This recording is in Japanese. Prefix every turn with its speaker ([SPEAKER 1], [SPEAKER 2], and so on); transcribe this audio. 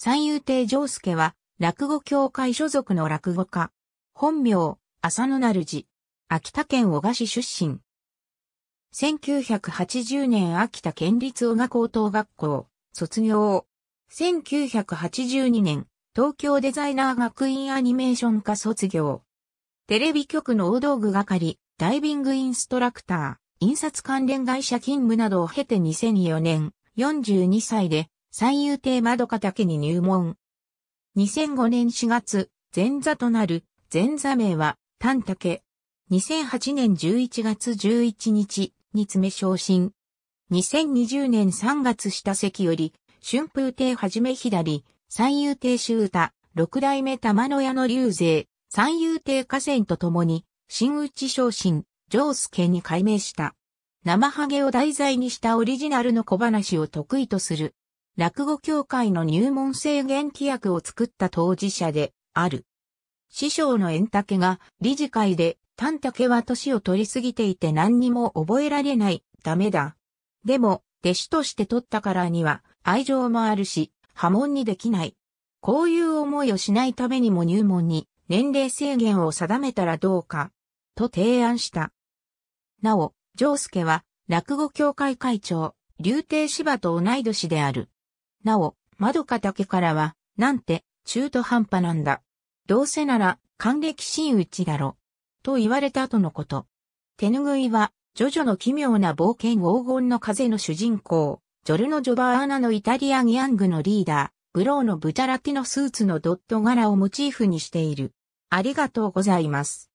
[SPEAKER 1] 三遊亭丈介は、落語協会所属の落語家。本名、浅野成寺。秋田県小賀市出身。
[SPEAKER 2] 1980年秋田県立小賀高等学校、卒業。1982年、東京デザイナー学院アニメーション科卒業。テレビ局の大道具係、ダイビングインストラクター、印刷関連会社勤務などを経て2004年、42歳で三遊亭窓か竹に入門。2005年4月、前座となる、前座名は、丹竹。2008年11月11日に詰昇進。2020年3月下関より、春風亭はじめ左、三遊亭周太、六代目玉の屋の流勢、三遊亭河川と共に、新内昇進、上助に改名した。生ハゲを題材にしたオリジナルの小話を得意とする、落語協会の入門制限規約を作った当事者である。師匠の円竹が理事会で、丹竹は年を取りすぎていて何にも覚えられない、ダメだ。でも、弟子として取ったからには、愛情もあるし、波紋にできない。こういう思いをしないためにも入門に年齢制限を定めたらどうか、と提案した。なお、スケは、落語協会会長、竜亭芝と同い年である。なお、窓かけからは、なんて、中途半端なんだ。どうせなら、還暦真打ちだろ。と言われた後のこと。手ぬぐいは、ジョジョの奇妙な冒険黄金の風の主人公、ジョルノ・ジョバーナのイタリ
[SPEAKER 1] アン・ヤングのリーダー、ブローのブチャラティのスーツのドット柄をモチーフにしている。ありがとうございます。